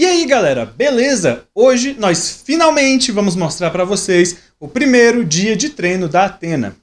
E aí galera, beleza? Hoje nós finalmente vamos mostrar para vocês o primeiro dia de treino da Atena.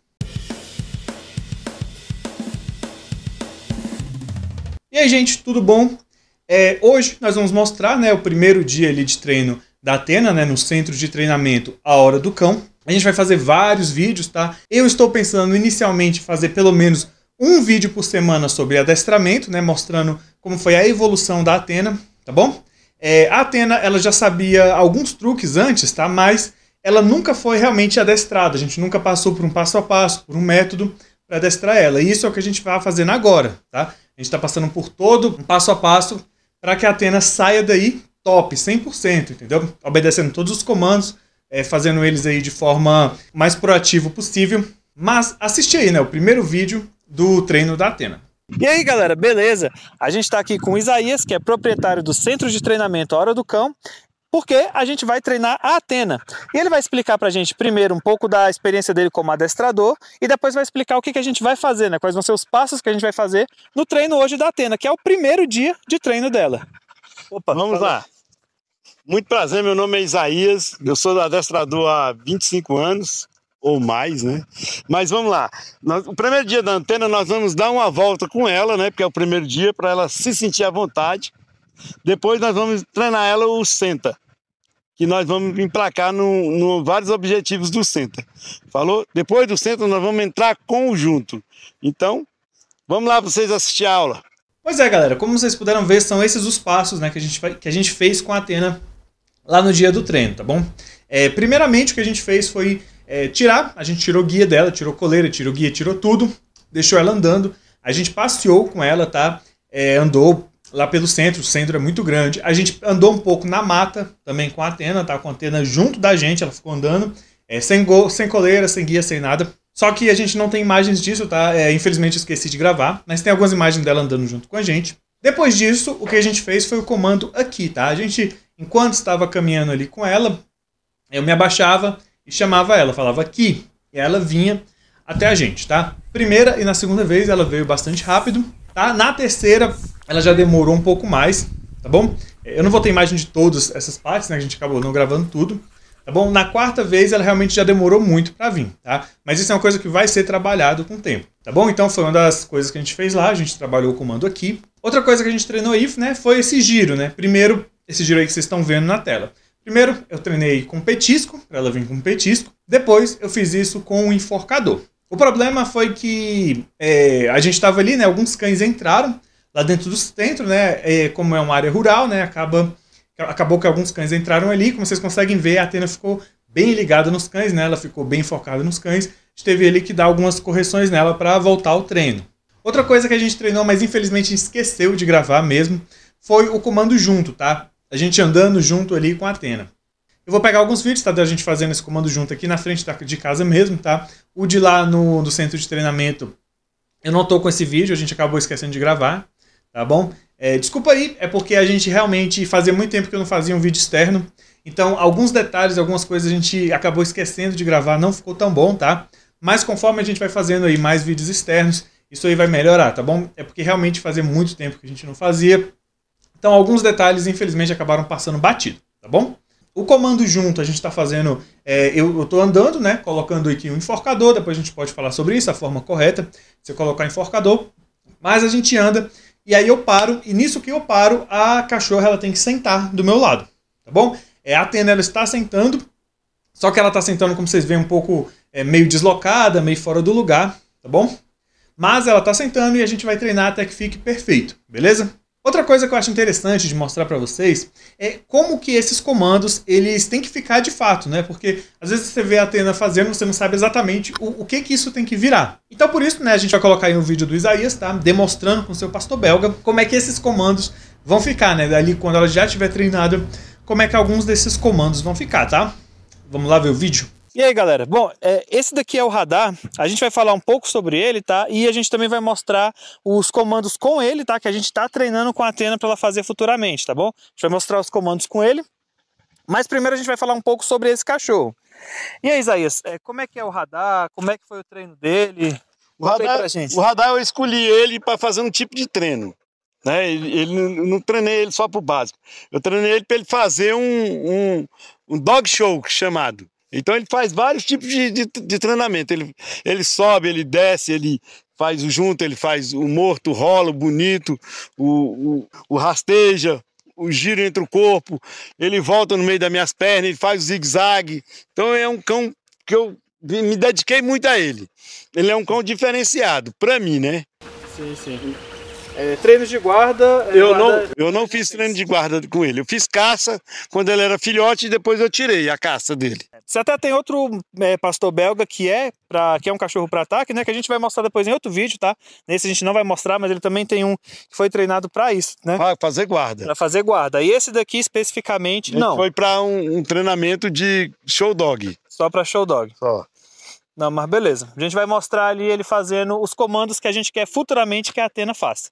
E aí gente, tudo bom? É, hoje nós vamos mostrar né, o primeiro dia ali de treino da Atena, né, no centro de treinamento A Hora do Cão. A gente vai fazer vários vídeos, tá? Eu estou pensando inicialmente fazer pelo menos um vídeo por semana sobre adestramento, né, mostrando como foi a evolução da Atena, tá bom? É, a Atena ela já sabia alguns truques antes, tá? Mas ela nunca foi realmente adestrada. A gente nunca passou por um passo a passo, por um método para adestrar ela. E isso é o que a gente vai fazendo agora, tá? A gente está passando por todo um passo a passo para que a Atena saia daí top, 100%, entendeu? Obedecendo todos os comandos, é, fazendo eles aí de forma mais proativa possível. Mas assiste aí, né? O primeiro vídeo do treino da Atena. E aí, galera, beleza? A gente está aqui com o Isaías, que é proprietário do Centro de Treinamento Hora do Cão, porque a gente vai treinar a Atena. E ele vai explicar para a gente primeiro um pouco da experiência dele como adestrador e depois vai explicar o que, que a gente vai fazer, né? Quais vão ser os passos que a gente vai fazer no treino hoje da Atena, que é o primeiro dia de treino dela. Opa, vamos fala. lá. Muito prazer, meu nome é Isaías, eu sou adestrador há 25 anos ou mais, né? Mas vamos lá. Nós, o primeiro dia da antena nós vamos dar uma volta com ela, né? Porque é o primeiro dia para ela se sentir à vontade. Depois nós vamos treinar ela o senta, que nós vamos emplacar no, no vários objetivos do senta. Falou? Depois do senta nós vamos entrar conjunto. Então, vamos lá vocês assistir a aula. Pois é, galera, como vocês puderam ver, são esses os passos né, que, a gente, que a gente fez com a Atena lá no dia do treino, tá bom? É, primeiramente, o que a gente fez foi é, tirar. A gente tirou guia dela, tirou coleira, tirou guia, tirou tudo, deixou ela andando. A gente passeou com ela, tá? É, andou lá pelo centro, o centro é muito grande. A gente andou um pouco na mata também com a Atena, tá? Com a Atena junto da gente, ela ficou andando, é, sem, go sem coleira, sem guia, sem nada. Só que a gente não tem imagens disso, tá? É, infelizmente esqueci de gravar, mas tem algumas imagens dela andando junto com a gente. Depois disso, o que a gente fez foi o comando aqui, tá? A gente, enquanto estava caminhando ali com ela, eu me abaixava, e chamava ela, falava aqui. E ela vinha até a gente, tá? Primeira e na segunda vez ela veio bastante rápido, tá? Na terceira ela já demorou um pouco mais, tá bom? Eu não vou ter imagem de todas essas partes, né? A gente acabou não gravando tudo, tá bom? Na quarta vez ela realmente já demorou muito para vir, tá? Mas isso é uma coisa que vai ser trabalhado com o tempo, tá bom? Então foi uma das coisas que a gente fez lá, a gente trabalhou o comando aqui. Outra coisa que a gente treinou aí né, foi esse giro, né? Primeiro esse giro aí que vocês estão vendo na tela. Primeiro, eu treinei com petisco, para ela vir com petisco. Depois, eu fiz isso com um enforcador. O problema foi que é, a gente estava ali, né? Alguns cães entraram lá dentro do centro, né? É, como é uma área rural, né? Acaba, acabou que alguns cães entraram ali. Como vocês conseguem ver, a Atena ficou bem ligada nos cães, né? Ela ficou bem focada nos cães. A gente teve ali que dar algumas correções nela para voltar ao treino. Outra coisa que a gente treinou, mas infelizmente esqueceu de gravar mesmo, foi o comando junto, tá? A gente andando junto ali com a Atena. Eu vou pegar alguns vídeos, tá? Da gente fazendo esse comando junto aqui na frente da, de casa mesmo, tá? O de lá no, do centro de treinamento, eu não tô com esse vídeo, a gente acabou esquecendo de gravar, tá bom? É, desculpa aí, é porque a gente realmente fazia muito tempo que eu não fazia um vídeo externo. Então, alguns detalhes, algumas coisas a gente acabou esquecendo de gravar, não ficou tão bom, tá? Mas conforme a gente vai fazendo aí mais vídeos externos, isso aí vai melhorar, tá bom? É porque realmente fazia muito tempo que a gente não fazia. Então, alguns detalhes, infelizmente, acabaram passando batido, tá bom? O comando junto, a gente está fazendo. É, eu estou andando, né? Colocando aqui um enforcador, depois a gente pode falar sobre isso, a forma correta. Você colocar enforcador, mas a gente anda e aí eu paro, e nisso que eu paro, a cachorra ela tem que sentar do meu lado, tá bom? É, a Atena ela está sentando, só que ela está sentando, como vocês veem, um pouco é, meio deslocada, meio fora do lugar, tá bom? Mas ela está sentando e a gente vai treinar até que fique perfeito, beleza? Outra coisa que eu acho interessante de mostrar para vocês é como que esses comandos eles têm que ficar de fato, né? Porque às vezes você vê a Atena fazendo, você não sabe exatamente o, o que que isso tem que virar. Então por isso, né, a gente vai colocar aí um vídeo do Isaías, tá? Demonstrando com o seu pastor belga como é que esses comandos vão ficar, né? Daí quando ela já estiver treinada, como é que alguns desses comandos vão ficar, tá? Vamos lá ver o vídeo? E aí, galera? Bom, é, esse daqui é o radar. A gente vai falar um pouco sobre ele, tá? E a gente também vai mostrar os comandos com ele, tá? Que a gente tá treinando com a Atena para ela fazer futuramente, tá bom? A gente vai mostrar os comandos com ele. Mas primeiro a gente vai falar um pouco sobre esse cachorro. E aí, Isaías, é, como é que é o radar? Como é que foi o treino dele? O Conta radar, o radar eu escolhi ele para fazer um tipo de treino. Né? Ele, ele não treinei ele só para o básico. Eu treinei ele para ele fazer um, um, um dog show chamado então ele faz vários tipos de, de, de treinamento. Ele, ele sobe, ele desce, ele faz o junto, ele faz o morto, o rolo, o bonito, o, o, o rasteja, o giro entre o corpo, ele volta no meio das minhas pernas, ele faz o zigue-zague. Então é um cão que eu me dediquei muito a ele. Ele é um cão diferenciado, para mim, né? Sim, sim. É, treinos de guarda. É eu, guarda... Não, eu não fiz treino de guarda com ele. Eu fiz caça quando ele era filhote e depois eu tirei a caça dele. Você até tem outro é, pastor belga que é pra, que é um cachorro para ataque, né? Que a gente vai mostrar depois em outro vídeo, tá? Nesse a gente não vai mostrar, mas ele também tem um que foi treinado para isso, né? Para fazer guarda. Para fazer guarda. E esse daqui especificamente ele não. Foi para um, um, treinamento de show dog. Só para show dog. Só. Não, mas beleza. A gente vai mostrar ali ele fazendo os comandos que a gente quer futuramente que a Atena faça.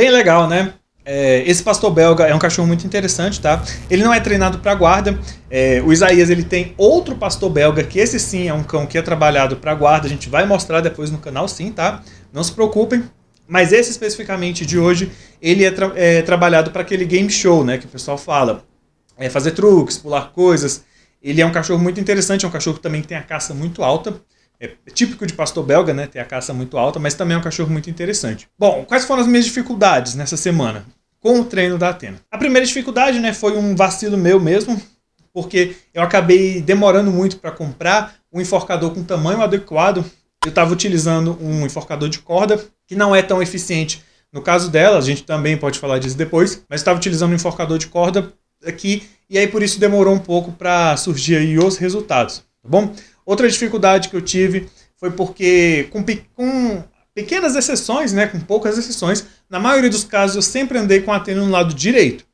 Bem legal, né? É, esse pastor belga é um cachorro muito interessante, tá? Ele não é treinado para guarda. É, o Isaías ele tem outro pastor belga que esse sim é um cão que é trabalhado para guarda. A gente vai mostrar depois no canal, sim, tá? Não se preocupem. Mas esse especificamente de hoje, ele é, tra é trabalhado para aquele game show, né? Que o pessoal fala, é fazer truques, pular coisas. Ele é um cachorro muito interessante, é um cachorro que também tem a caça muito alta é típico de pastor belga, né? Tem a caça muito alta, mas também é um cachorro muito interessante. Bom, quais foram as minhas dificuldades nessa semana com o treino da Atena? A primeira dificuldade, né, foi um vacilo meu mesmo, porque eu acabei demorando muito para comprar um enforcador com tamanho adequado. Eu estava utilizando um enforcador de corda que não é tão eficiente. No caso dela, a gente também pode falar disso depois, mas estava utilizando um enforcador de corda aqui e aí por isso demorou um pouco para surgir aí os resultados, tá bom? Outra dificuldade que eu tive foi porque, com, com pequenas exceções, né, com poucas exceções, na maioria dos casos eu sempre andei com a Atena no lado direito.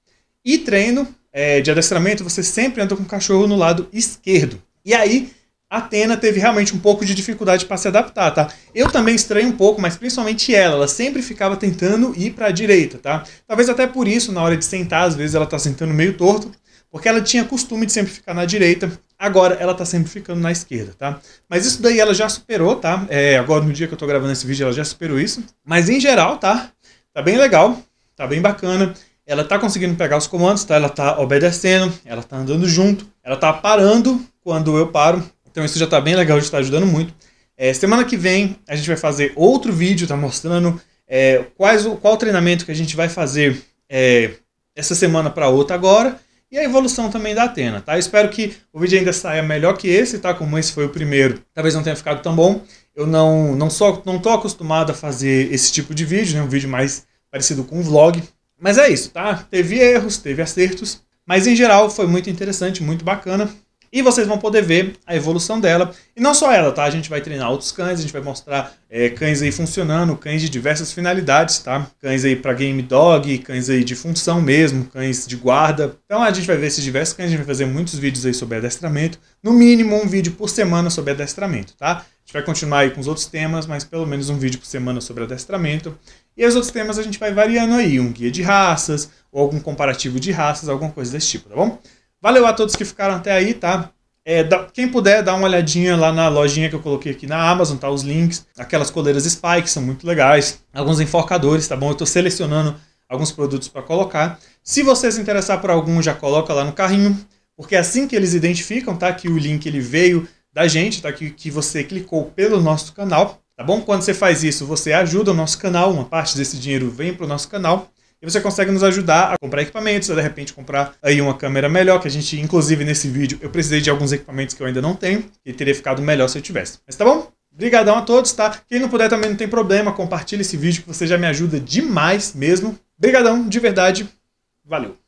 E treino é, de adestramento, você sempre anda com o cachorro no lado esquerdo. E aí, a Atena teve realmente um pouco de dificuldade para se adaptar, tá? Eu também estranho um pouco, mas principalmente ela, ela sempre ficava tentando ir para a direita, tá? Talvez até por isso, na hora de sentar, às vezes ela tá sentando meio torto, porque ela tinha costume de sempre ficar na direita Agora ela está sempre ficando na esquerda, tá? Mas isso daí ela já superou, tá? É, agora no dia que eu estou gravando esse vídeo ela já superou isso. Mas em geral, tá? Tá bem legal, tá bem bacana. Ela tá conseguindo pegar os comandos, tá? Ela tá obedecendo, ela tá andando junto, ela tá parando quando eu paro. Então isso já tá bem legal, já tá ajudando muito. É, semana que vem a gente vai fazer outro vídeo, tá mostrando é, quais, qual treinamento que a gente vai fazer é, essa semana para outra agora e a evolução também da Atena, tá? Eu espero que o vídeo ainda saia melhor que esse, tá? Como esse foi o primeiro, talvez não tenha ficado tão bom. Eu não, não, sou não tô acostumado a fazer esse tipo de vídeo, né? Um vídeo mais parecido com um vlog. Mas é isso, tá? Teve erros, teve acertos. Mas em geral foi muito interessante, muito bacana. E vocês vão poder ver a evolução dela. E não só ela, tá? A gente vai treinar outros cães, a gente vai mostrar é, cães aí funcionando, cães de diversas finalidades, tá? Cães aí para game dog, cães aí de função mesmo, cães de guarda. Então a gente vai ver esses diversos cães, a gente vai fazer muitos vídeos aí sobre adestramento. No mínimo um vídeo por semana sobre adestramento, tá? A gente vai continuar aí com os outros temas, mas pelo menos um vídeo por semana sobre adestramento. E os outros temas a gente vai variando aí, um guia de raças, ou algum comparativo de raças, alguma coisa desse tipo, tá bom? Valeu a todos que ficaram até aí, tá? É, quem puder, dá uma olhadinha lá na lojinha que eu coloquei aqui na Amazon, tá? Os links. Aquelas coleiras Spike são muito legais. Alguns enforcadores, tá bom? Eu estou selecionando alguns produtos para colocar. Se você se interessar por algum, já coloca lá no carrinho. Porque é assim que eles identificam, tá? Que o link ele veio da gente, tá? Que, que você clicou pelo nosso canal, tá bom? Quando você faz isso, você ajuda o nosso canal. Uma parte desse dinheiro vem para o nosso canal e você consegue nos ajudar a comprar equipamentos, a de repente comprar aí uma câmera melhor, que a gente, inclusive nesse vídeo, eu precisei de alguns equipamentos que eu ainda não tenho e teria ficado melhor se eu tivesse. Mas tá bom? Obrigadão a todos, tá? Quem não puder também não tem problema, compartilha esse vídeo que você já me ajuda demais mesmo. Obrigadão, de verdade. Valeu!